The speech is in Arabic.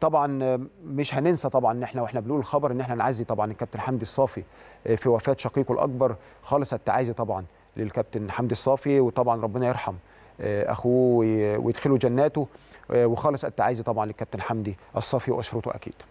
طبعا مش هننسى طبعا ان احنا واحنا بنقول الخبر ان احنا نعزي طبعا الكابتن حمدي الصافي آه، في وفاه شقيقه الاكبر خالص التعازي طبعا للكابتن حمدي الصافي وطبعا ربنا يرحم آه، اخوه ويدخله جناته آه، وخالص التعازي طبعا للكابتن حمدي الصافي واسرته اكيد